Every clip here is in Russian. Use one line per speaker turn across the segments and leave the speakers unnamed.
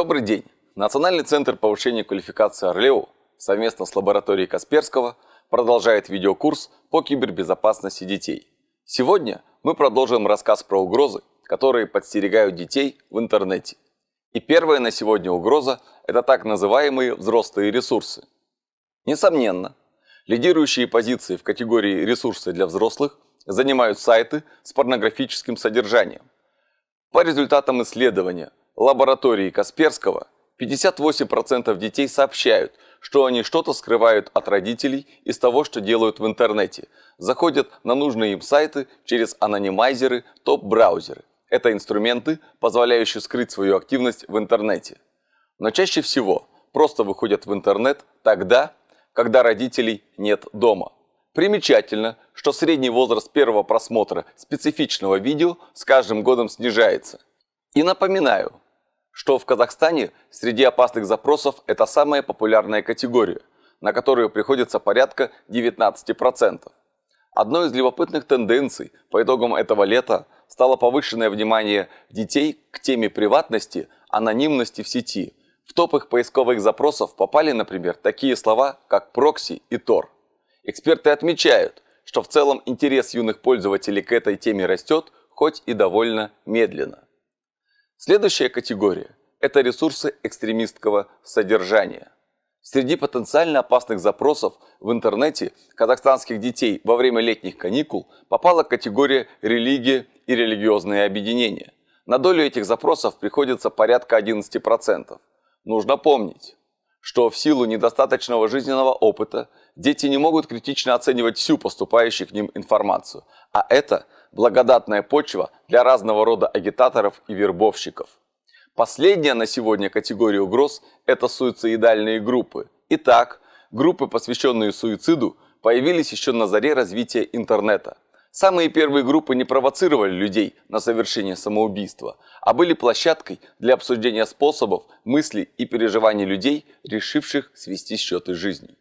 Добрый день! Национальный центр повышения квалификации «Орлео» совместно с лабораторией Касперского продолжает видеокурс по кибербезопасности детей. Сегодня мы продолжим рассказ про угрозы, которые подстерегают детей в интернете. И первая на сегодня угроза – это так называемые взрослые ресурсы. Несомненно, лидирующие позиции в категории «ресурсы для взрослых» занимают сайты с порнографическим содержанием. По результатам исследования – лаборатории Касперского 58% детей сообщают, что они что-то скрывают от родителей из того, что делают в интернете. Заходят на нужные им сайты через анонимайзеры, топ-браузеры. Это инструменты, позволяющие скрыть свою активность в интернете. Но чаще всего просто выходят в интернет тогда, когда родителей нет дома. Примечательно, что средний возраст первого просмотра специфичного видео с каждым годом снижается. И напоминаю, что в Казахстане среди опасных запросов это самая популярная категория, на которую приходится порядка 19%. Одной из любопытных тенденций по итогам этого лета стало повышенное внимание детей к теме приватности, анонимности в сети. В топ их поисковых запросов попали, например, такие слова, как прокси и тор. Эксперты отмечают, что в целом интерес юных пользователей к этой теме растет, хоть и довольно медленно. Следующая категория – это ресурсы экстремистского содержания. Среди потенциально опасных запросов в интернете казахстанских детей во время летних каникул попала категория «религия» и «религиозные объединения». На долю этих запросов приходится порядка 11%. Нужно помнить, что в силу недостаточного жизненного опыта дети не могут критично оценивать всю поступающую к ним информацию, а это – благодатная почва для разного рода агитаторов и вербовщиков. Последняя на сегодня категория угроз – это суицидальные группы. Итак, группы, посвященные суициду, появились еще на заре развития интернета. Самые первые группы не провоцировали людей на совершение самоубийства, а были площадкой для обсуждения способов, мыслей и переживаний людей, решивших свести счеты жизни.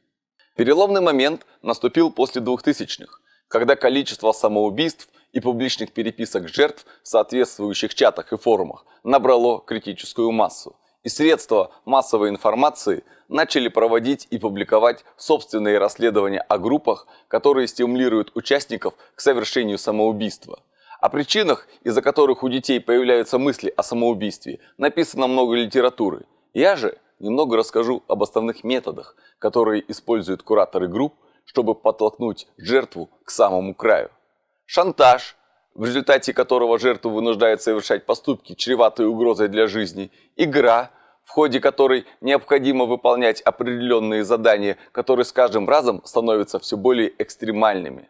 Переломный момент наступил после 2000-х, когда количество самоубийств и публичных переписок жертв в соответствующих чатах и форумах набрало критическую массу. И средства массовой информации начали проводить и публиковать собственные расследования о группах, которые стимулируют участников к совершению самоубийства. О причинах, из-за которых у детей появляются мысли о самоубийстве, написано много литературы. Я же немного расскажу об основных методах, которые используют кураторы групп, чтобы подтолкнуть жертву к самому краю шантаж, в результате которого жертву вынуждают совершать поступки, чреватые угрозой для жизни, игра, в ходе которой необходимо выполнять определенные задания, которые с каждым разом становятся все более экстремальными.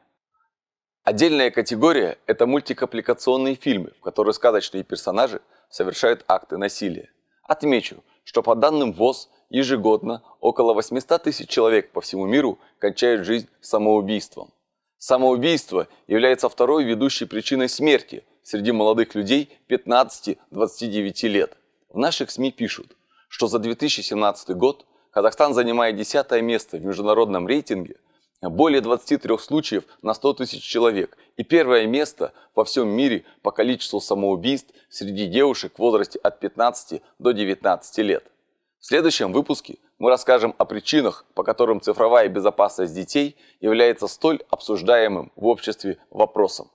Отдельная категория – это мультикапликационные фильмы, в которых сказочные персонажи совершают акты насилия. Отмечу, что по данным ВОЗ ежегодно около 800 тысяч человек по всему миру кончают жизнь самоубийством. Самоубийство является второй ведущей причиной смерти среди молодых людей 15-29 лет. В наших СМИ пишут, что за 2017 год Казахстан занимает 10 место в международном рейтинге, более 23 случаев на 100 тысяч человек и первое место во всем мире по количеству самоубийств среди девушек в возрасте от 15 до 19 лет. В следующем выпуске мы расскажем о причинах, по которым цифровая безопасность детей является столь обсуждаемым в обществе вопросом.